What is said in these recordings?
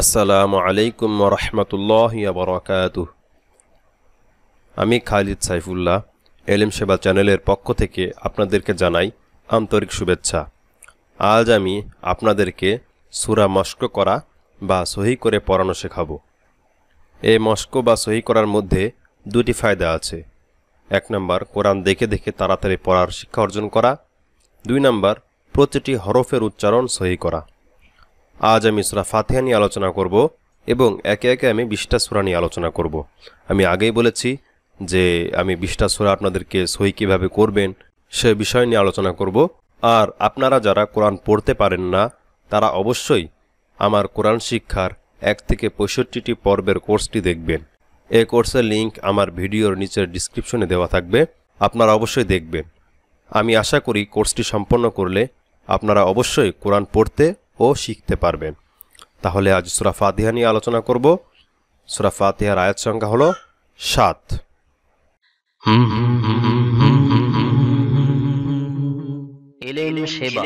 আসসালামু আলাইকুম রহমতুল্লাহ বরকাত আমি খালিদ সাইফুল্লাহ এলিম সেবা চ্যানেলের পক্ষ থেকে আপনাদেরকে জানাই আন্তরিক শুভেচ্ছা আজ আমি আপনাদেরকে সুরা মস্ক করা বা সহি করে পড়ানো শেখাব এই মস্ক বা সহি করার মধ্যে দুটি ফায়দা আছে এক নম্বর কোরআন দেখে দেখে তাড়াতাড়ি পড়ার শিক্ষা অর্জন করা দুই নম্বর প্রতিটি হরফের উচ্চারণ সহি করা আজ আমি সুরা ফাতেহা নিয়ে আলোচনা করব এবং একে একে আমি বিশটা সুরা নিয়ে আলোচনা করব। আমি আগেই বলেছি যে আমি বিশটা সুরা আপনাদেরকে সই কীভাবে করবেন সে বিষয় নিয়ে আলোচনা করব আর আপনারা যারা কোরআন পড়তে পারেন না তারা অবশ্যই আমার কোরআন শিক্ষার এক থেকে পঁয়ষট্টিটি পর্বের কোর্সটি দেখবেন এ কোর্সের লিঙ্ক আমার ভিডিওর নিচের ডিসক্রিপশনে দেওয়া থাকবে আপনারা অবশ্যই দেখবেন আমি আশা করি কোর্সটি সম্পন্ন করলে আপনারা অবশ্যই কোরআন পড়তে ও শিখতে পারবেন তাহলে আজ সুরা ফাতিহা নিয়ে আলোচনা করব সুরা ফাতিহার আয়াত সংখ্যা হলো সাত সেবা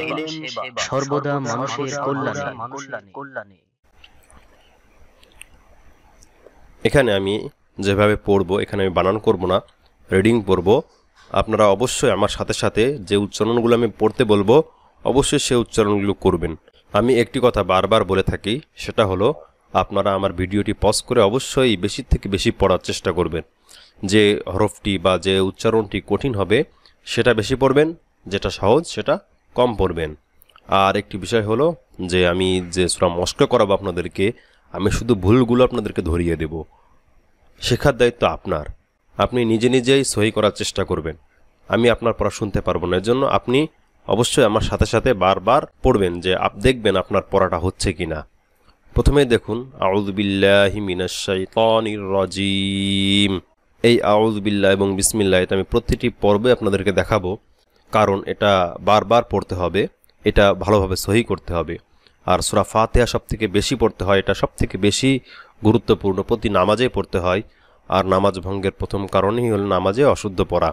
এখানে আমি যেভাবে পড়ব এখানে আমি বানান করব না রিডিং পড়ব আপনারা অবশ্যই আমার সাথে সাথে যে উচ্চারণগুলো আমি পড়তে বলবো অবশ্যই সে উচ্চারণগুলো করবেন আমি একটি কথা বারবার বলে থাকি সেটা হলো আপনারা আমার ভিডিওটি পজ করে অবশ্যই বেশি থেকে বেশি পড়ার চেষ্টা করবেন যে হরফটি বা যে উচ্চারণটি কঠিন হবে সেটা বেশি পড়বেন যেটা সহজ সেটা কম পড়বেন আর একটি বিষয় হলো যে আমি যে সুরা মস্ক করাবো আপনাদেরকে আমি শুধু ভুলগুলো আপনাদেরকে ধরিয়ে দেব শেখার দায়িত্ব আপনার আপনি নিজে নিজেই সহি করার চেষ্টা করবেন আমি আপনার পড়া শুনতে পারবো না এর জন্য আপনি অবশ্যই আমার সাথে সাথে বারবার পড়বেন যে আপ দেখবেন আপনার পড়াটা হচ্ছে কি না প্রথমে দেখুন রাজিম এই আউজবিল্লা এবং বিসমিল্লা এটা আমি প্রতিটি পর্বে আপনাদেরকে দেখাবো কারণ এটা বারবার পড়তে হবে এটা ভালোভাবে সহি করতে হবে আর সুরা ফাতেহা সবথেকে বেশি পড়তে হয় এটা সবথেকে বেশি গুরুত্বপূর্ণ প্রতি নামাজে পড়তে হয় আর নামাজ ভঙ্গের প্রথম কারণই হল নামাজে অশুদ্ধ পড়া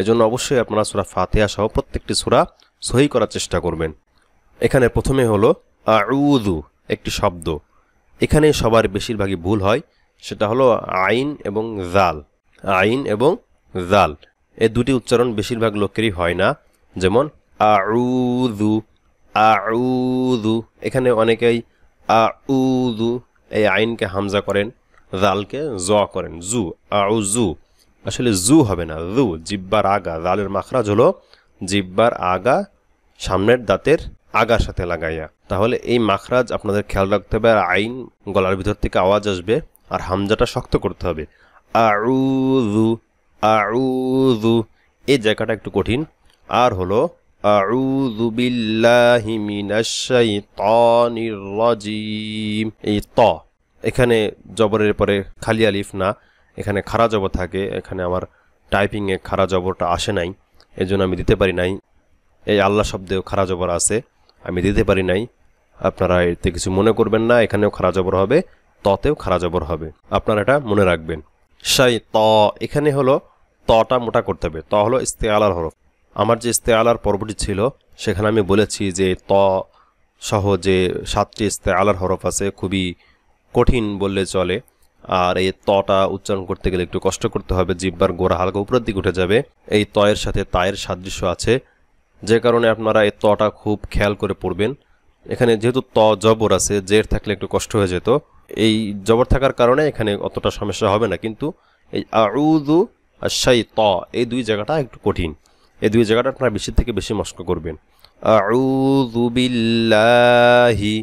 এজন্য অবশ্যই আপনারা সুরা ফাতেহা সহ প্রত্যেকটি সুরা সহি করার চেষ্টা করবেন এখানে প্রথমে হলো আউদু একটি শব্দ এখানে সবার বেশিরভাগই ভুল হয় সেটা হলো আইন এবং জাল আইন এবং জাল এ দুটি উচ্চারণ বেশিরভাগ লোকেরই হয় না যেমন আউদু আউদু এখানে অনেকেই আউদু এই আইনকে হামজা করেন জালকে জ করেন জু আউ জু আসলে জু হবে না জু জিব্বার আগা জালের মাখরাজ হলো জিব্বার আগা সামনের দাঁতের আগার সাথে লাগাইয়া তাহলে এই মাখরাজ আপনাদের খেয়াল রাখতে হবে আর আইন গলার ভিতর থেকে আওয়াজ আসবে আর হামজাটা শক্ত করতে হবে আউদু আরুজু এই জায়গাটা একটু কঠিন আর হলো মিনাশ এই ত এখানে জবরের পরে খালি আলিফ না এখানে খারা জবর থাকে এখানে আমার টাইপিংয়ে খারা জবরটা আসে নাই এজন্য আমি দিতে পারি নাই এই আল্লাহ শব্দেও খারা জবর আছে আমি দিতে পারি নাই আপনারা এতে কিছু মনে করবেন না এখানেও খারা জবর হবে ততেও খারা জবর হবে আপনারা এটা মনে রাখবেন সাই ত এখানে হলো তটা মোটা করতে হবে ত হলো ইস্তে আলার হরফ আমার যে ইস্তে আলার পর্বটি ছিল সেখানে আমি বলেছি যে ত সহ যে সাতটি ইস্তে আলার হরফ আছে খুবই কঠিন বললে চলে আর এই তটা উচ্চারণ করতে গেলে একটু কষ্ট করতে হবে জিব্বার গোড়া হালকা উপরের দিকে উঠে যাবে এই তয়ের সাথে তায়ের সাদৃশ্য আছে যে কারণে আপনারা এই তটা খুব খেয়াল করে পড়বেন এখানে যেহেতু ত জবর আছে জের থাকলে একটু কষ্ট হয়ে যেত এই জবর থাকার কারণে এখানে অতটা সমস্যা হবে না কিন্তু এই আউদু আর সাই ত এই দুই জায়গাটা একটু কঠিন এই দুই জায়গাটা আপনারা বেশি থেকে বেশি মস্ক করবেন আউদু বিল্লাহি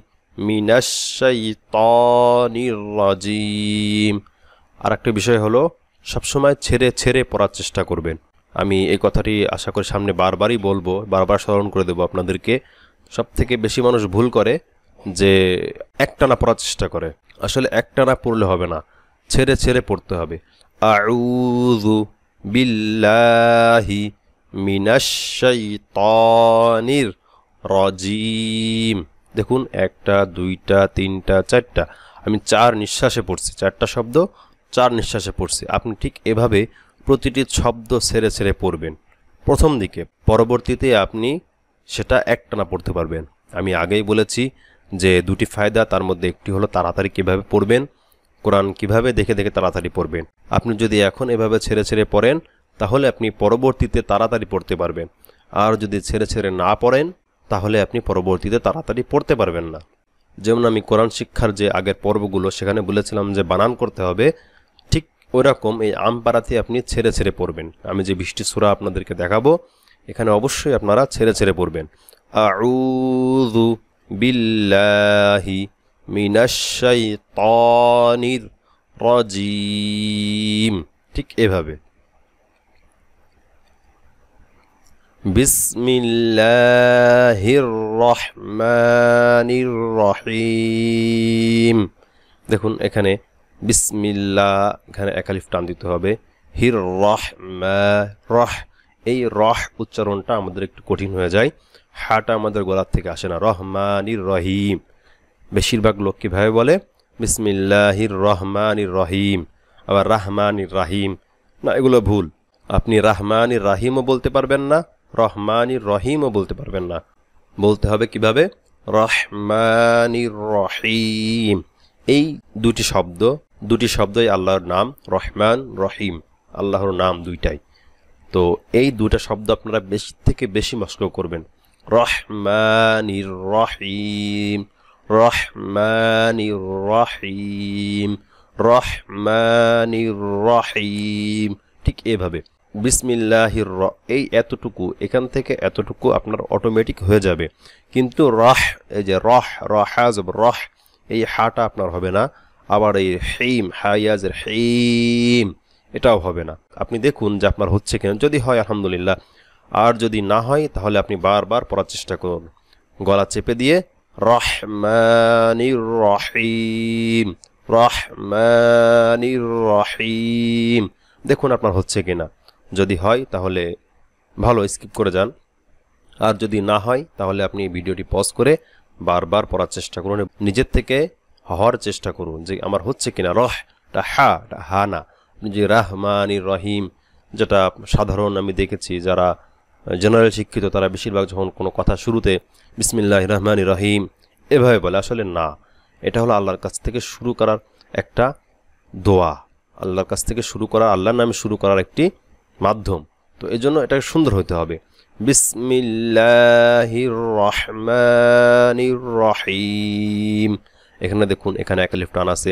من الشيطان আর একটা বিষয় হলো সবসময় ছেড়ে ছেড়ে পড়ার চেষ্টা করবেন আমি এই কথাটি আশা করি সামনে বারবারই বলবো বারবার স্মরণ করে দেবো আপনাদেরকে সব থেকে বেশি মানুষ ভুল করে যে একটানা পড়ার চেষ্টা করে আসলে একটানা পড়লে হবে না ছেড়ে ছেড়ে পড়তে হবে আউযু বিল্লাহি মিনাশ শাইতানির দেখুন একটা দুইটা তিনটা চারটা আমি চার নিঃশ্বাসে পড়ছি চারটা শব্দ চার নিঃশ্বাসে পড়ছি আপনি ঠিক এভাবে প্রতিটি শব্দ ছেড়ে ছেড়ে পড়বেন প্রথম দিকে পরবর্তীতে আপনি সেটা একটানা পড়তে পারবেন আমি আগেই বলেছি যে দুটি ফায়দা তার মধ্যে একটি হলো তাড়াতাড়ি কীভাবে পড়বেন কোরআন কিভাবে দেখে দেখে তাড়াতাড়ি পড়বেন আপনি যদি এখন এভাবে ছেড়ে ছেড়ে পড়েন তাহলে আপনি পরবর্তীতে তাড়াতাড়ি পড়তে পারবেন আর যদি ছেড়ে ছেড়ে না পড়েন তাহলে আপনি পরবর্তীতে তাড়াতাড়ি পড়তে পারবেন না যেমন আমি কোরআন শিক্ষার যে আগের পর্বগুলো সেখানে বলেছিলাম যে বানান করতে হবে ঠিক ওইরকম এই আমপাড়াতে আপনি ছেড়ে ছেড়ে পড়বেন আমি যে বৃষ্টি সুরা আপনাদেরকে দেখাবো এখানে অবশ্যই আপনারা ছেড়ে ছেড়ে পড়বেন আউযু বিল্লাহি মিনাশাইতানির রাজিম ঠিক এভাবে বিসমিল্লাহির রহমানির রহিম দেখুন এখানে বিসমিল্লা এখানে একালিফ টান দিতে হবে হির রহ রহ এই রহ উচ্চারণটা আমাদের একটু কঠিন হয়ে যায় হাটা আমাদের গোলার থেকে আসে না রহমানির রহিম বেশিরভাগ লোক কীভাবে বলে বিসমিল্লাহির রহমানির রহিম আবার রাহমানির রাহিম না এগুলো ভুল আপনি রাহমানির রাহিমও বলতে পারবেন না রহমানি রহিমও বলতে পারবেন না বলতে হবে কিভাবে রহমানির রহিম এই দুটি শব্দ দুটি শব্দই আল্লাহর নাম রহমান রহিম আল্লাহর নাম দুইটাই তো এই দুটা শব্দ আপনারা বেশি থেকে বেশি মস্ক করবেন রহমানির রহিম রহমানির রহিম রহমানির রহিম ঠিক এভাবে বিসমিল্লাহির র এই এতটুকু এখান থেকে এতটুকু আপনার অটোমেটিক হয়ে যাবে কিন্তু রহ এই যে রহ রহাজ রহ এই হাটা আপনার হবে না আবার এই হেইম হাইয়াজের হেইম এটাও হবে না আপনি দেখুন যে আপনার হচ্ছে কেন যদি হয় আলহামদুলিল্লাহ আর যদি না হয় তাহলে আপনি বারবার পড়ার চেষ্টা করুন গলা চেপে দিয়ে রহমানির রহিম রহমানির রহিম দেখুন আপনার হচ্ছে কিনা যদি হয় তাহলে ভালো স্কিপ করে যান আর যদি না হয় তাহলে আপনি এই ভিডিওটি পজ করে বারবার পড়ার চেষ্টা করুন নিজের থেকে হওয়ার চেষ্টা করুন যে আমার হচ্ছে কিনা রহ টা হা টা হা না যে রাহমানি রহিম যেটা সাধারণ আমি দেখেছি যারা জেনারেল শিক্ষিত তারা বেশিরভাগ যখন কোনো কথা শুরুতে বিসমিল্লাহ রহমানি রহিম এভাবে বলে আসলে না এটা হলো আল্লাহর কাছ থেকে শুরু করার একটা দোয়া আল্লাহর কাছ থেকে শুরু করা আল্লাহর নামে শুরু করার একটি মাধ্যম তো এই জন্য এটা সুন্দর হতে হবে রহিম এখানে দেখুন এখানে এক আলিফ টান আছে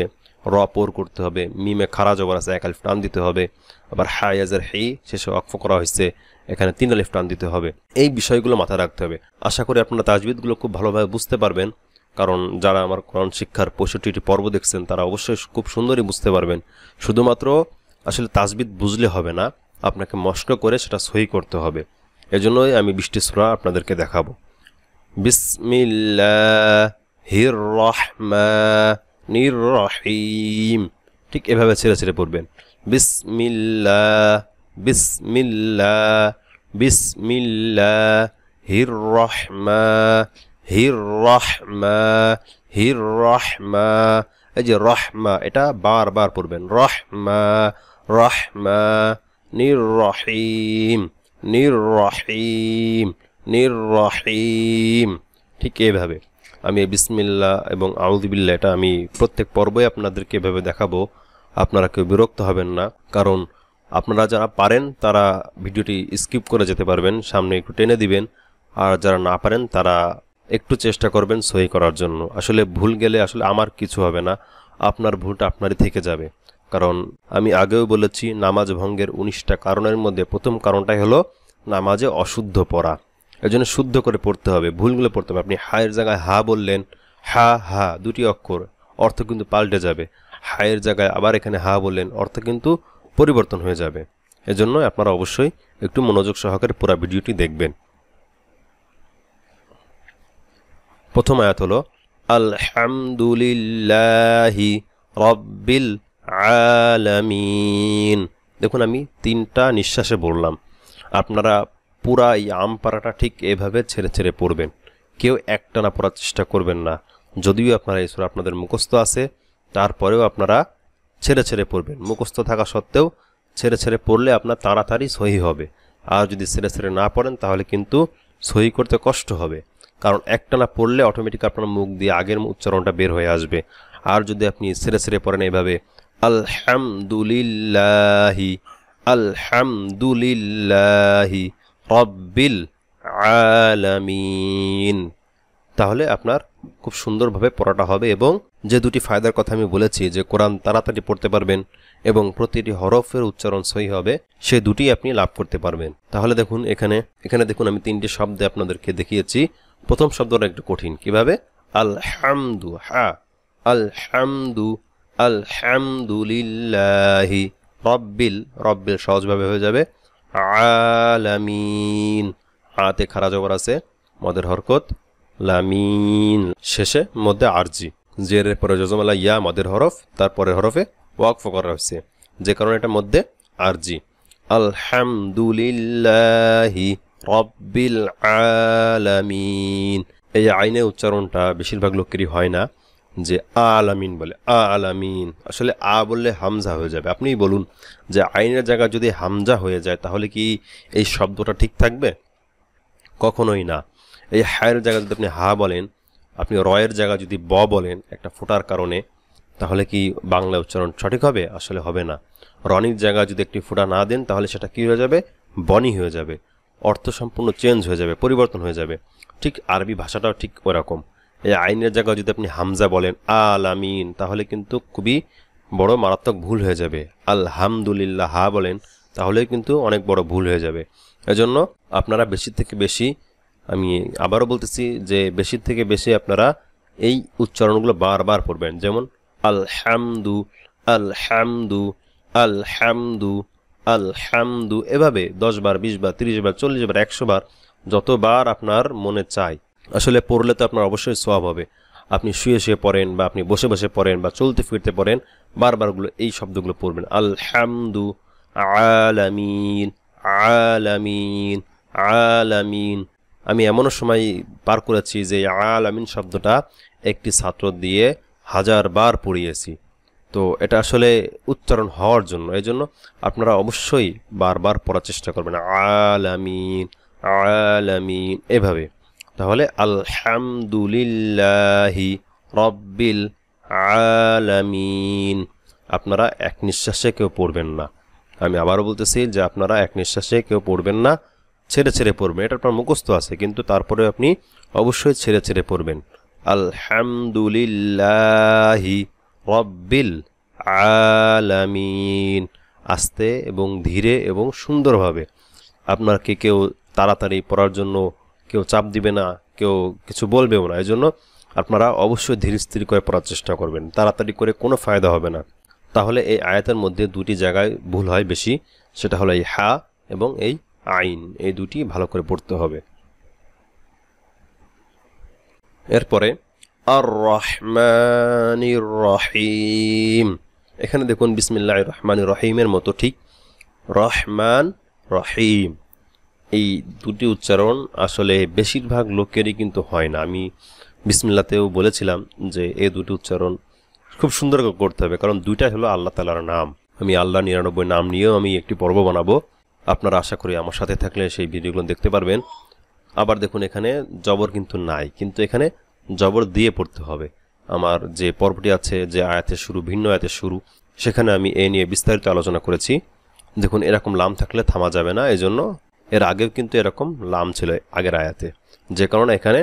র পর করতে হবে মিমে খারা জবর আছে এক আলিফ টান দিতে হবে আবার হায়াজের হি শেষে অক্ফ করা হয়েছে এখানে তিন আলিফ টান দিতে হবে এই বিষয়গুলো মাথায় রাখতে হবে আশা করি আপনারা তাজবিদগুলো খুব ভালোভাবে বুঝতে পারবেন কারণ যারা আমার কোরআন শিক্ষার পঁয়ষট্টিটি পর্ব দেখছেন তারা অবশ্যই খুব সুন্দরই বুঝতে পারবেন শুধুমাত্র আসলে তাজবিদ বুঝলে হবে না আপনাকে মস্ক করে সেটা সই করতে হবে এজন্যই আমি বৃষ্টি সুরা আপনাদেরকে দেখাবো বিসমিল্লাহির রহমানির রহিম ঠিক এভাবে ছেড়ে ছেড়ে পড়বেন বিসমিল্লা বিসমিল্লা বিসমিল্লা হির রহমা হির রহমা হির রহমা এই যে রহমা এটা বারবার পড়বেন রহমা রহমা নির্রহিম নির্রহিম নির্রহিম ঠিক এইভাবে আমি বিসমিল্লা এবং আউদিবিল্লা এটা আমি প্রত্যেক পর্বই আপনাদেরকে এভাবে দেখাবো আপনারা কেউ বিরক্ত হবেন না কারণ আপনারা যারা পারেন তারা ভিডিওটি স্কিপ করে যেতে পারবেন সামনে একটু টেনে দিবেন আর যারা না পারেন তারা একটু চেষ্টা করবেন সহি করার জন্য আসলে ভুল গেলে আসলে আমার কিছু হবে না আপনার ভুলটা আপনারই থেকে যাবে কারণ আমি আগেও বলেছি নামাজ ভঙ্গের উনিশটা কারণের মধ্যে প্রথম কারণটাই হলো নামাজে অশুদ্ধ পড়া জন্য শুদ্ধ করে পড়তে হবে ভুলগুলো পড়তে হবে আপনি হায়ের জায়গায় হা বললেন হা হা দুটি অক্ষর অর্থ কিন্তু পাল্টে যাবে হায়ের জায়গায় আবার এখানে হা বললেন অর্থ কিন্তু পরিবর্তন হয়ে যাবে এজন্য আপনারা অবশ্যই একটু মনোযোগ সহকারে পুরো ভিডিওটি দেখবেন প্রথম আয়াত হল আলহামদুলিল্লাহি রব্বিল আলামিন দেখুন আমি তিনটা নিঃশ্বাসে বললাম আপনারা পুরা এই আম পাড়াটা ঠিক এভাবে ছেড়ে ছেড়ে পড়বেন কেউ একটানা পড়ার চেষ্টা করবেন না যদিও আপনারা এই সুরা আপনাদের মুখস্থ আছে তারপরেও আপনারা ছেড়ে ছেড়ে পড়বেন মুখস্থ থাকা সত্ত্বেও ছেড়ে ছেড়ে পড়লে আপনার তাড়াতাড়ি সহি হবে আর যদি ছেড়ে ছেড়ে না পড়েন তাহলে কিন্তু সহি করতে কষ্ট হবে কারণ একটানা পড়লে অটোমেটিক আপনার মুখ দিয়ে আগের উচ্চারণটা বের হয়ে আসবে আর যদি আপনি ছেড়ে ছেড়ে পড়েন এভাবে আলহামদুলিল্লাহি আলহামদুলিল্লাহি রব্বিল আলামিন তাহলে আপনার খুব সুন্দরভাবে পড়াটা হবে এবং যে দুটি ফায়দার কথা আমি বলেছি যে কোরআন তাড়াতাড়ি পড়তে পারবেন এবং প্রতিটি হরফের উচ্চারণ সহি হবে সে দুটি আপনি লাভ করতে পারবেন তাহলে দেখুন এখানে এখানে দেখুন আমি তিনটি শব্দে আপনাদেরকে দেখিয়েছি প্রথম শব্দটা একটু কঠিন কিভাবে আলহামদু হা আলহামদু আলহামদুলিল্লাহ রব্বিল রব্বিল সহজভাবে হয়ে যাবে আলামিন আতে খারা জবর আছে মদের হরকত লামিন শেষে মধ্যে আরজি জের পরে যজমালা ইয়া মদের হরফ তারপরের হরফে ওয়াকফ করা হয়েছে যে কারণে এটা মধ্যে আরজি আলহামদুলিল্লাহ রব্বিল আলামিন এই আইনে উচ্চারণটা বেশিরভাগ লোকেরই হয় না যে আ আলামিন বলে আ আলামিন আসলে আ বললে হামজা হয়ে যাবে আপনিই বলুন যে আইনের জায়গা যদি হামজা হয়ে যায় তাহলে কি এই শব্দটা ঠিক থাকবে কখনোই না এই হায়ের জায়গা যদি আপনি হা বলেন আপনি রয়ের জায়গা যদি ব বলেন একটা ফোটার কারণে তাহলে কি বাংলা উচ্চারণ সঠিক হবে আসলে হবে না রনির জায়গা যদি একটি ফোটা না দেন তাহলে সেটা কি হয়ে যাবে বনি হয়ে যাবে অর্থ সম্পূর্ণ চেঞ্জ হয়ে যাবে পরিবর্তন হয়ে যাবে ঠিক আরবি ভাষাটাও ঠিক ওরকম এই আইনের জায়গায় যদি আপনি হামজা বলেন আল আমিন তাহলে কিন্তু খুবই বড় মারাত্মক ভুল হয়ে যাবে আলহামদুলিল্লাহ হা বলেন তাহলে কিন্তু অনেক বড় ভুল হয়ে যাবে এজন্য আপনারা বেশি থেকে বেশি আমি আবারও বলতেছি যে বেশি থেকে বেশি আপনারা এই উচ্চারণগুলো বারবার পড়বেন যেমন আল আল আল আলহামদু আল আলহামদু এভাবে দশ বার বিশ বার তিরিশ বার চল্লিশ বার একশো বার যতবার আপনার মনে চায় আসলে পড়লে তো আপনার অবশ্যই সোয়াব হবে আপনি শুয়ে শুয়ে পড়েন বা আপনি বসে বসে পড়েন বা চলতে ফিরতে পড়েন বারবারগুলো এই শব্দগুলো পড়বেন আলহামদু আলামিন আলামিন আলামিন আমি এমনও সময় পার করেছি যে আলামিন শব্দটা একটি ছাত্র দিয়ে হাজার বার পড়িয়েছি তো এটা আসলে উচ্চারণ হওয়ার জন্য এই জন্য আপনারা অবশ্যই বারবার পড়ার চেষ্টা করবেন আলামিন আলামিন এভাবে তাহলে আলহামদুলিল্লাহ রব্বিল আলামিন আপনারা এক নিঃশ্বাসে কেউ পড়বেন না আমি আবারও বলতেছি যে আপনারা এক নিঃশ্বাসে কেউ পড়বেন না ছেড়ে ছেড়ে পড়বেন এটা আপনার মুখস্থ আছে কিন্তু তারপরে আপনি অবশ্যই ছেড়ে ছেড়ে পড়বেন আলহামদুলিল্লাহ রব্বিল আলামিন আস্তে এবং ধীরে এবং সুন্দরভাবে আপনার কে কেউ তাড়াতাড়ি পড়ার জন্য কেউ চাপ দিবে না কেউ কিছু বলবেও না এই জন্য আপনারা অবশ্যই ধীর স্থির করে পড়ার চেষ্টা করবেন তাড়াতাড়ি করে কোনো ফায়দা হবে না তাহলে এই আয়াতের মধ্যে দুটি জায়গায় ভুল হয় বেশি সেটা হলো এই হা এবং এই আইন এই দুটি ভালো করে পড়তে হবে এরপরে আর রহমান রহিম এখানে দেখুন বিসমিল্লা রহমান রহিমের মতো ঠিক রহমান রহিম এই দুটি উচ্চারণ আসলে বেশিরভাগ লোকেরই কিন্তু হয় না আমি বিসমিল্লাতেও বলেছিলাম যে এই দুটি উচ্চারণ খুব সুন্দর করতে হবে কারণ দুইটাই হলো আল্লাহ তালার নাম আমি আল্লাহ নিরানব্বই নাম নিয়েও আমি একটি পর্ব বানাবো আপনারা আশা করি আমার সাথে থাকলে সেই ভিডিওগুলো দেখতে পারবেন আবার দেখুন এখানে জবর কিন্তু নাই কিন্তু এখানে জবর দিয়ে পড়তে হবে আমার যে পর্বটি আছে যে আয়াতের শুরু ভিন্ন আয়াতের শুরু সেখানে আমি এ নিয়ে বিস্তারিত আলোচনা করেছি দেখুন এরকম লাম থাকলে থামা যাবে না এজন্য এর আগেও কিন্তু এরকম লাম ছিল আগের আয়াতে যে কারণে এখানে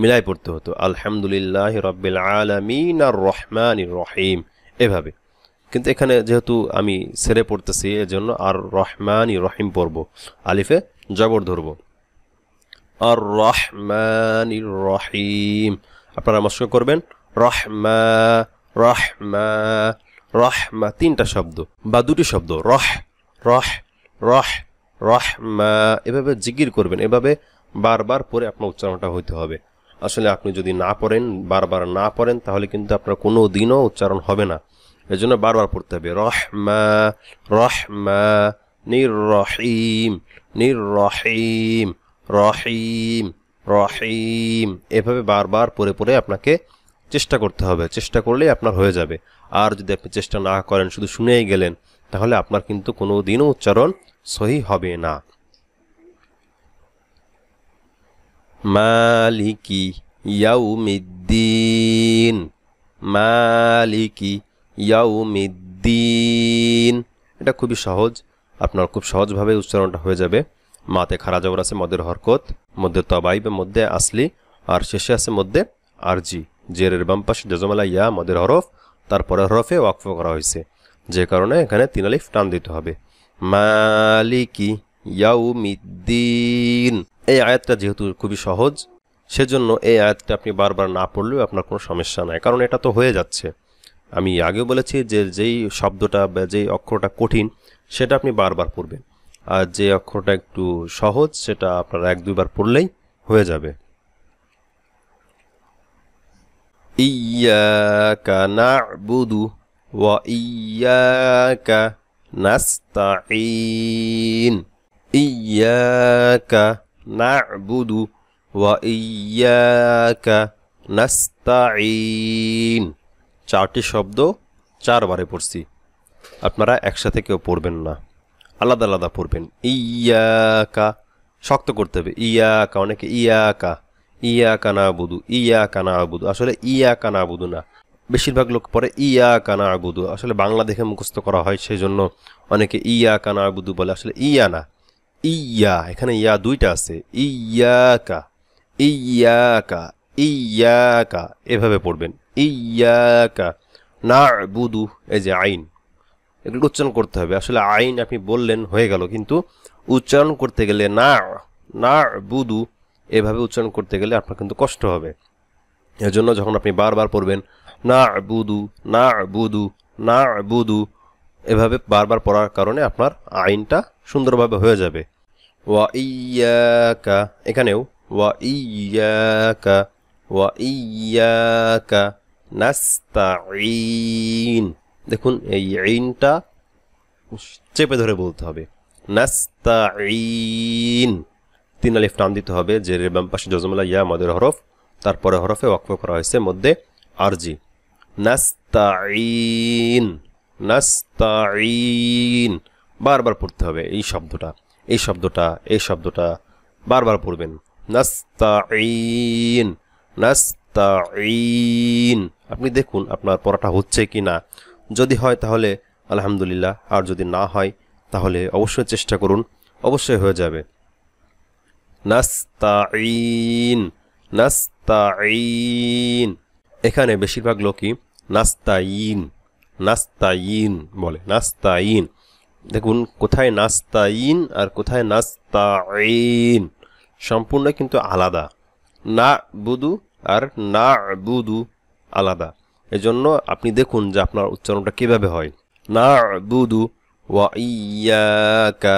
মিলাই পড়তে হতো আলহামদুলিল্লাহ রব্বিল আলমিন আর রহমান রহিম এভাবে কিন্তু এখানে যেহেতু আমি সেরে পড়তেছি এর জন্য আর রহমান রহিম পড়ব আলিফে জবর ধরব আর রহমান রহিম আপনারা মস্ক করবেন রহমা রহমা রহমা তিনটা শব্দ বা দুটি শব্দ রহ রহ রহ রহমা এভাবে জিকির করবেন এভাবে বারবার পরে আপনার উচ্চারণটা হইতে হবে আসলে আপনি যদি না পড়েন বারবার না পড়েন তাহলে কিন্তু আপনার কোনো দিনও উচ্চারণ হবে না এই জন্য বারবার পড়তে হবে রহমা রহমা নির রহিম নির রহিম রহিম রহিম এভাবে বারবার পরে পরে আপনাকে চেষ্টা করতে হবে চেষ্টা করলেই আপনার হয়ে যাবে আর যদি আপনি চেষ্টা না করেন শুধু শুনেই গেলেন তাহলে আপনার কিন্তু কোনো দিনও উচ্চারণ সহি হবে না মালিকি ইয়াউমিদ্দিন মালিকি ইয়াউমিদ্দিন এটা খুবই সহজ আপনার খুব সহজভাবে উচ্চারণটা হয়ে যাবে মাতে খারা জবর আছে মদের হরকত মধ্যে তবাই বা মধ্যে আসলি আর শেষে আছে মধ্যে আরজি জেরের বাম পাশে জজমালা ইয়া মদের হরফ তারপরে হরফে ওয়াকফ করা হয়েছে যে কারণে এখানে তিন আলিফ টান দিতে হবে মালিকি ইয়াউমিদ্দিন এই আয়াতটা যেহেতু খুবই সহজ সেজন্য এই আয়াতটা আপনি বারবার না পড়লেও আপনার কোনো সমস্যা নাই কারণ এটা তো হয়ে যাচ্ছে আমি আগেও বলেছি যে যেই শব্দটা বা যেই অক্ষরটা কঠিন সেটা আপনি বারবার পড়বেন আর যে অক্ষরটা একটু সহজ সেটা আপনার এক দুইবার পড়লেই হয়ে যাবে ইয়াকা না বুদু ওয়া ইয়াকা نستعين إياك نعبد وإياك نستعين চারটি শব্দ চারবারে পড়ছি আপনারা একসাথে কেউ পড়বেন না আলাদা আলাদা পড়বেন ইয়াকা শক্ত করতে হবে ইয়াকা অনেকে ইয়াকা ইয়াকা না বুধু ইয়াকা না বুধু আসলে ইয়াকা না বুধু না বেশিরভাগ লোক পরে ইয়া কানা আবুদু আসলে বাংলা দেখে মুখস্থ করা হয় সেই জন্য অনেকে ইয়া কানা আবুদু বলে আসলে ইয়া না ইয়া এখানে ইয়া দুইটা আছে ইয়াকা ইয়াকা ইয়াকা এভাবে পড়বেন ইয়াকা না বুদু এই যে আইন এগুলো উচ্চারণ করতে হবে আসলে আইন আপনি বললেন হয়ে গেল কিন্তু উচ্চারণ করতে গেলে না না বুদু এভাবে উচ্চারণ করতে গেলে আপনার কিন্তু কষ্ট হবে এজন্য যখন আপনি বারবার পড়বেন না বুদু না বুদু না বুদু এভাবে বারবার পড়ার কারণে আপনার আইনটা সুন্দরভাবে হয়ে যাবে ওয়া ইয়াকা এখানেও ওয়া ইয়াকা ওয়া ইয়াকা নাস্তাঈন দেখুন এই আইনটা চেপে ধরে বলতে হবে নাস্তাঈন তিন আলিফ টান দিতে হবে যে রেবাম পাশে জজমলা ইয়া মাদের হরফ তারপরে হরফে ওয়াকফ করা হয়েছে মধ্যে আরজি নাস্তাইন নাস্তাইন বারবার পড়তে হবে এই শব্দটা এই শব্দটা এই শব্দটা বারবার পড়বেন নাস্তাইন নাস্তাইন আপনি দেখুন আপনার পড়াটা হচ্ছে কি না যদি হয় তাহলে আলহামদুলিল্লাহ আর যদি না হয় তাহলে অবশ্যই চেষ্টা করুন অবশ্যই হয়ে যাবে নাস্তাইন নাস্তাইন এখানে বেশিরভাগ লোকই নাস্তাইন নাস্তাইন বলে নাস্তাইন দেখুন কোথায় নাস্তাইন আর কোথায় নাস্তাইন সম্পূর্ণ কিন্তু আলাদা না বুদু আর না বুদু আলাদা এজন্য আপনি দেখুন যে আপনার উচ্চারণটা কিভাবে হয় না বুদু ওয়া ইয়াকা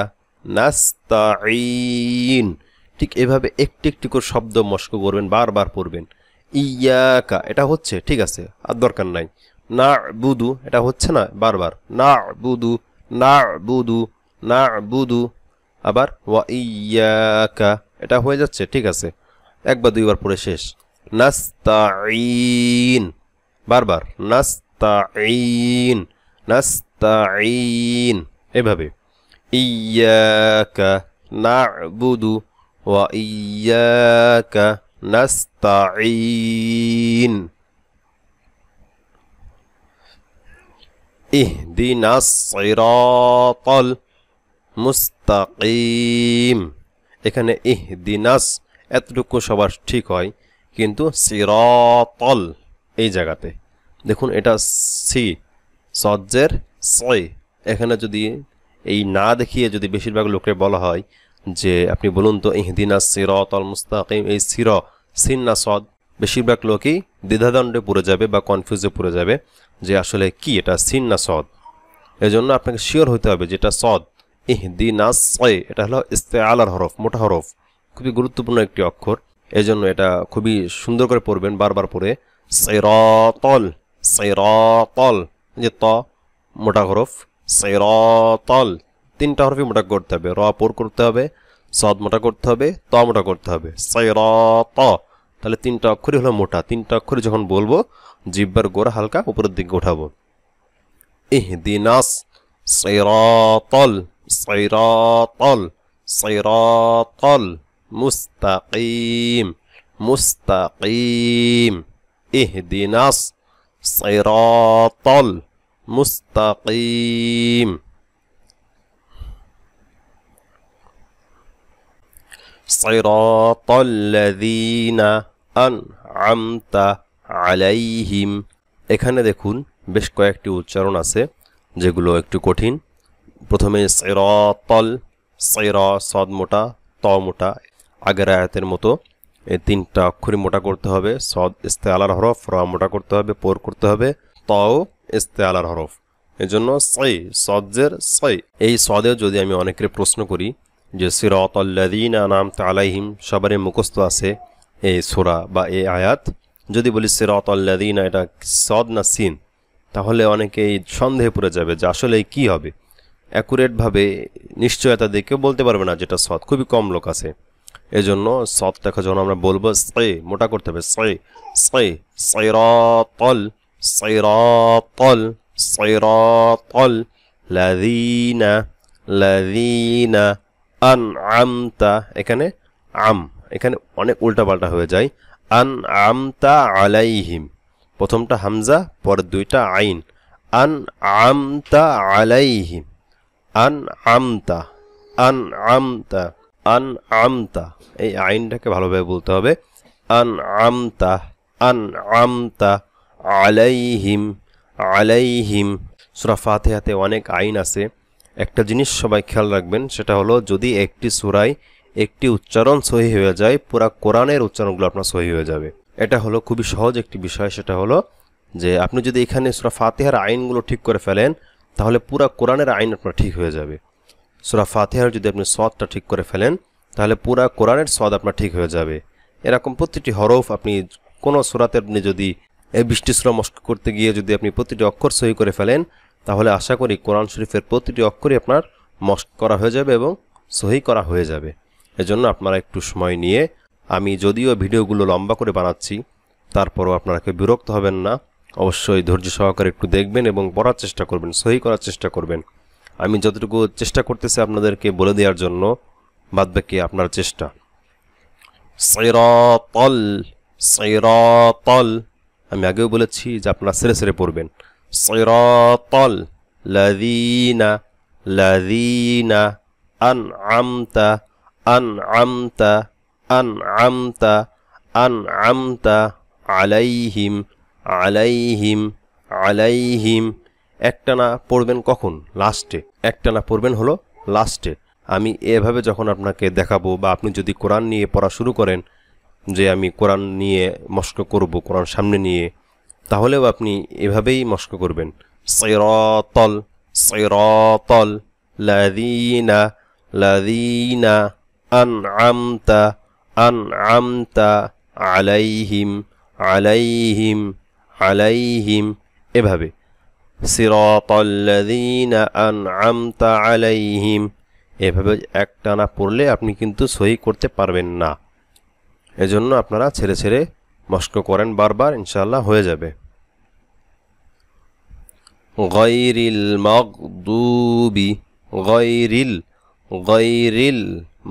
নাস্তাইন ঠিক এভাবে একটি একটি করে শব্দ মস্ক করবেন বারবার পড়বেন ইয়াকা এটা হচ্ছে ঠিক আছে আর দরকার নাই না বুদু এটা হচ্ছে না বারবার না বুদু না বুদু না বুদু আবার ওয়া ইয়াকা এটা হয়ে যাচ্ছে ঠিক আছে একবার দুইবার পরে শেষ নাস্তাইন বারবার নাস্তাইন নাস্তাইন এভাবে ইয়াকা না বুদু ওয়া ইয়াকা نستعين اهدنا الصراط المستقيم এখানে ইহদিনাস এতটুকু সবার ঠিক হয় কিন্তু সিরাতল এই জায়গাতে দেখুন এটা সি সজ্জের সয় এখানে যদি এই না দেখিয়ে যদি বেশিরভাগ লোকের বলা হয় যে আপনি বলুন তো ইহদিনাস সিরাতল মুস্তাকিম এই সিরা সিন না সদ বেশিরভাগ লোকই দ্বিধাদণ্ডে পড়ে যাবে বা কনফিউজে পড়ে যাবে যে আসলে কি এটা সিন না সদ এজন্য আপনাকে শিওর হতে হবে যেটা সদ দি না সয় এটা হলো ইস্তে আলার হরফ মোটা হরফ খুবই গুরুত্বপূর্ণ একটি অক্ষর এজন্য এটা খুবই সুন্দর করে পড়বেন বারবার পড়ে সৈরতল সৈরতল যে ত মোটা হরফ সৈরতল তিনটা হরফই মোটা করতে হবে র পোর করতে হবে সদ মোটা করতে হবে ত মোটা করতে হবে সাইর তাহলে তিনটা অক্ষরই হলো মোটা তিনটা অক্ষর যখন বলবো জিব্বার গোড়া হালকা উপরের দিকে উঠাবো ইহ দিনাস সাইরাতল সাইরাতল সাইরাতল মুস্তাকিম মুস্তাকিম ইহ দিনাস সাইরাতল মুস্তাকিম صراط الذين أنعمت عليهم এখানে দেখুন বেশ কয়েকটি উচ্চারণ আছে যেগুলো একটু কঠিন প্রথমে সিরতল সির সদ মোটা ত মোটা আগের আয়াতের মতো এই তিনটা অক্ষরই মোটা করতে হবে সদ ইস্তে আলার হরফ র মোটা করতে হবে পোর করতে হবে তও ইস্তে আলার হরফ এজন্য সই সদ্যের সই এই সদে যদি আমি অনেকের প্রশ্ন করি যে সিরত আল্লাদিন আনামত আলাইহিম সবারই মুখস্থ আছে এই সোরা বা এই আয়াত যদি বলি সিরত আল্লাদিন এটা সদ না সিন তাহলে অনেকেই সন্দেহে পড়ে যাবে যে আসলে কি হবে অ্যাকুরেটভাবে নিশ্চয়তা দিয়ে কেউ বলতে পারবে না যেটা সৎ খুবই কম লোক আছে এজন্য সৎটাকে যখন আমরা বলবো সে মোটা করতে হবে সে সে সৈরতল সৈরতল সৈরতল লাদিনা লাদিনা আন আমতা এখানে আম এখানে অনেক উল্টাপাল্টা হয়ে যায় আন আমতা আলাইহিম প্রথমটা হামজা পর দুইটা আইন আন আমতা আলাইহিম আন আমতা আন আমতা আন আমতা এই আইনটাকে ভালোভাবে বলতে হবে আন আমতা আন আমতা আলাইহিম আলাইহিম সুরা ফাতেহাতে অনেক আইন আছে একটা জিনিস সবাই খেয়াল রাখবেন সেটা হলো যদি একটি সুরাই একটি উচ্চারণ সহি হয়ে যায় পুরা কোরআনের উচ্চারণগুলো আপনার সহি হয়ে যাবে এটা হলো খুবই সহজ একটি বিষয় সেটা হলো যে আপনি যদি এখানে সুরা ফাতেহার আইনগুলো ঠিক করে ফেলেন তাহলে পুরা কোরআনের আইন আপনার ঠিক হয়ে যাবে সুরা ফাতেহার যদি আপনি সদটা ঠিক করে ফেলেন তাহলে পুরা কোরআনের সদ আপনার ঠিক হয়ে যাবে এরকম প্রতিটি হরফ আপনি কোনো সুরাতে আপনি যদি এই বৃষ্টি সুরা মস্ক করতে গিয়ে যদি আপনি প্রতিটি অক্ষর সহি করে ফেলেন তাহলে আশা করি কোরআন শরীফের প্রতিটি অক্ষরই আপনার মস্ক করা হয়ে যাবে এবং সহি করা হয়ে যাবে এজন্য আপনারা একটু সময় নিয়ে আমি যদিও ভিডিওগুলো লম্বা করে বানাচ্ছি তারপরও আপনারা কেউ বিরক্ত হবেন না অবশ্যই ধৈর্য সহকারে একটু দেখবেন এবং পড়ার চেষ্টা করবেন সহি করার চেষ্টা করবেন আমি যতটুকু চেষ্টা করতেছি আপনাদেরকে বলে দেওয়ার জন্য বাকি আপনার চেষ্টা সৈরতল সৈরতল আমি আগেও বলেছি যে আপনারা সেরে সেরে পড়বেন صراط الذين الذين أنعمت أنعمت أنعمت أنعمت عليهم عليهم عليهم একটানা পড়বেন কখন লাস্টে একটানা পড়বেন হলো লাস্টে আমি এভাবে যখন আপনাকে দেখাবো বা আপনি যদি কোরআন নিয়ে পড়া শুরু করেন যে আমি কোরআন নিয়ে মস্ক করব কোরআন সামনে নিয়ে তাহলেও আপনি এভাবেই মস্ক করবেন সিরতল সিরতল লাদিনা লাদিনা আন আমতা আন আমতা আলাইহিম আলাইহিম আলাইহিম এভাবে সিরতল্লাদিনা আমতা আলাইহিম এভাবে একটানা পড়লে আপনি কিন্তু সহি করতে পারবেন না এজন্য আপনারা ছেড়ে ছেড়ে মস্ক করেন বারবার ইনশাল্লাহ হয়ে যাবে গৈরিল মগদুবি গৈরিল গৈরিল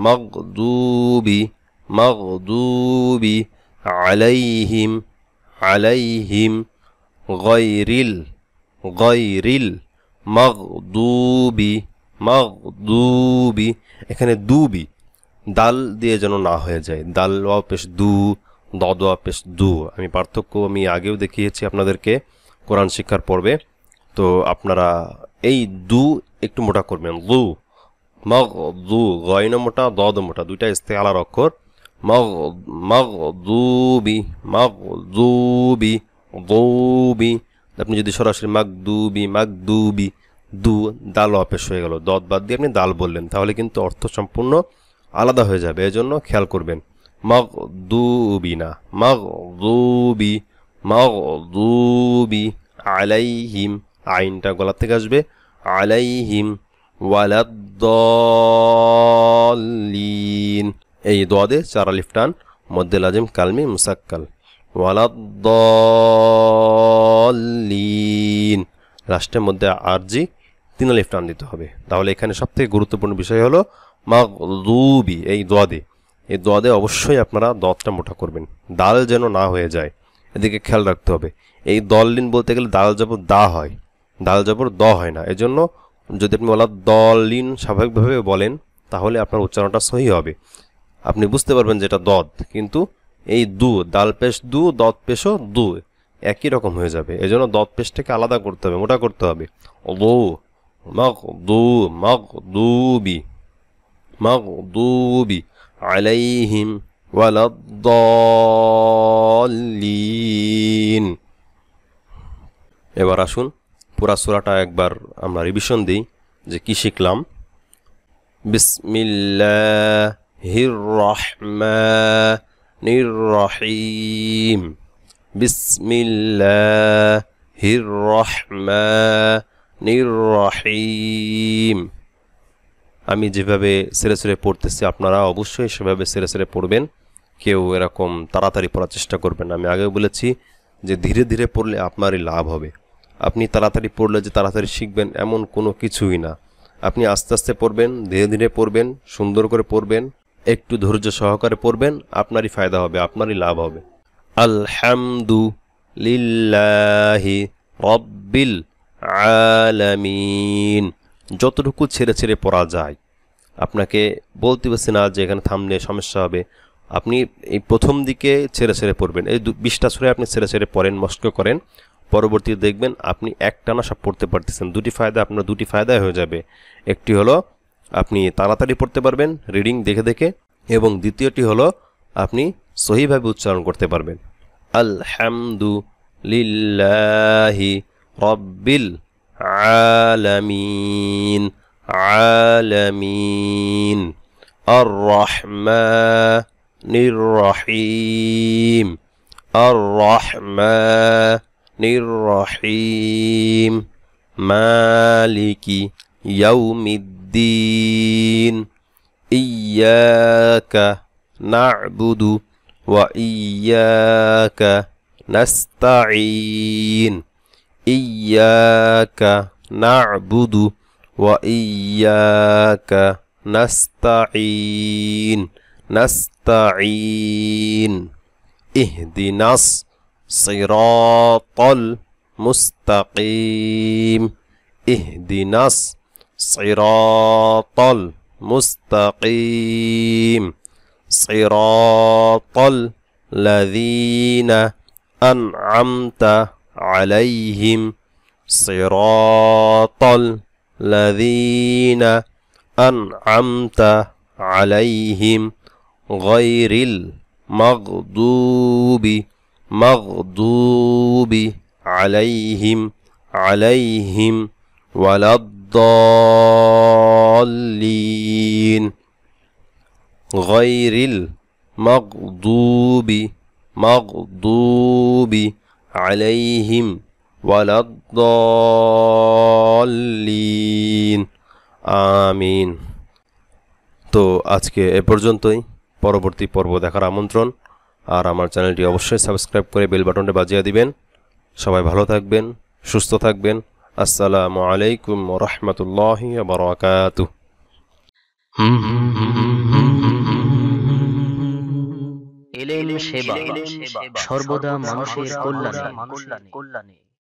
মগদুবি মগদুবি আলাইহিম আলাইহিম গৈরিল গৈরিল মগদুবি মগদুবি এখানে দুবি দাল দিয়ে যেন না হয়ে যায় দাল পেশ দু দদোয়া পেশ দু আমি পার্থক্য আমি আগেও দেখিয়েছি আপনাদেরকে কোরআন শিক্ষার পর্বে তো আপনারা এই দু একটু মোটা করবেন লু মগ দু গয়ন মোটা দদ মোটা দুইটা ইস্তে আলার অক্ষর মগ মগ দুবি মগ দুবি দৌবি আপনি যদি সরাসরি মাগ দুবি মাগ দুবি দু দাল অপেশ হয়ে গেল দদ বাদ দিয়ে আপনি দাল বললেন তাহলে কিন্তু অর্থ সম্পূর্ণ আলাদা হয়ে যাবে এজন্য খেয়াল করবেন মগদুবিনা মগদুবি মগদুবি আলাইহিম আইনটা গলা থেকে আসবে আলাইহিম ওয়ালাদ্দলিন এই দোয়াদে চার আলিফ টান মধ্যে লাজিম কালমি মুসাক্কাল ওয়ালাদ্দলিন লাস্টের মধ্যে আরজি তিন আলিফ টান দিতে হবে তাহলে এখানে সবথেকে গুরুত্বপূর্ণ বিষয় হলো মাগদুবি এই দোয়াদে এই দদে অবশ্যই আপনারা দদটা মোটা করবেন দাল যেন না হয়ে যায় এদিকে খেয়াল রাখতে হবে এই দল লিন বলতে গেলে দাল জবর দা হয় দাল জবর দ হয় না এজন্য যদি আপনি বলা লিন স্বাভাবিকভাবে বলেন তাহলে আপনার উচ্চারণটা সহি হবে আপনি বুঝতে পারবেন যে এটা দদ কিন্তু এই দু দাল পেস দু দত পেশও দু একই রকম হয়ে যাবে এজন্য দত পেশটাকে আলাদা করতে হবে মোটা করতে হবে দু মগ দু মগ দুবি মগ দুবি عليهم ولا الضالين এবার আসুন পুরা সুরাটা একবার আমরা রিভিশন দিই যে কি শিখলাম বিসমিল্লাহির রহমানির রহিম বিসমিল্লাহির রহমানির রহিম আমি যেভাবে সেরে সেরে পড়তেছি আপনারা অবশ্যই সেভাবে সেরে সেরে পড়বেন কেউ এরকম তাড়াতাড়ি পড়ার চেষ্টা করবেন আমি আগে বলেছি যে ধীরে ধীরে পড়লে আপনারই লাভ হবে আপনি তাড়াতাড়ি পড়লে যে তাড়াতাড়ি শিখবেন এমন কোনো কিছুই না আপনি আস্তে আস্তে পড়বেন ধীরে ধীরে পড়বেন সুন্দর করে পড়বেন একটু ধৈর্য সহকারে পড়বেন আপনারই ফায়দা হবে আপনারই লাভ হবে আলহামদু লিল্লাহি রব্বিল আলামিন যতটুকু ছেড়ে ছেড়ে পড়া যায় আপনাকে বলতে পারছি না যে এখানে থামলে সমস্যা হবে আপনি এই প্রথম দিকে ছেড়ে ছেড়ে পড়বেন এই বিশটা সুরে আপনি ছেড়ে ছেড়ে পড়েন মস্ক করেন পরবর্তীতে দেখবেন আপনি একটানা সব পড়তে পারতেছেন দুটি ফায়দা আপনার দুটি ফায়দাই হয়ে যাবে একটি হলো আপনি তাড়াতাড়ি পড়তে পারবেন রিডিং দেখে দেখে এবং দ্বিতীয়টি হলো আপনি সহিভাবে উচ্চারণ করতে পারবেন হ্যামদু লিল্লাহি রব্বিল আলামিন العالمين الرحمن الرحيم الرحمن الرحيم مالك يوم الدين إياك نعبد وإياك نستعين إياك نعبد وإياك نستعين نستعين اهدنا الصراط المستقيم اهدنا الصراط المستقيم صراط الذين أنعمت عليهم صراط الذين أنعمت عليهم غير المغضوب مغضوب عليهم عليهم ولا الضالين غير المغضوب مغضوب عليهم ولا الضالين আমিন তো আজকে এ পর্যন্তই পরবর্তী পর্ব দেখার আমন্ত্রণ আর আমার চ্যানেলটি অবশ্যই সাবস্ক্রাইব করে বেল বাটনটা বাজিয়ে দিবেন সবাই ভালো থাকবেন সুস্থ থাকবেন আসসালামু আলাইকুম রহমতুল্লাহ বারকাতু সেবা সর্বদা মানুষের কল্যাণে কল্যাণে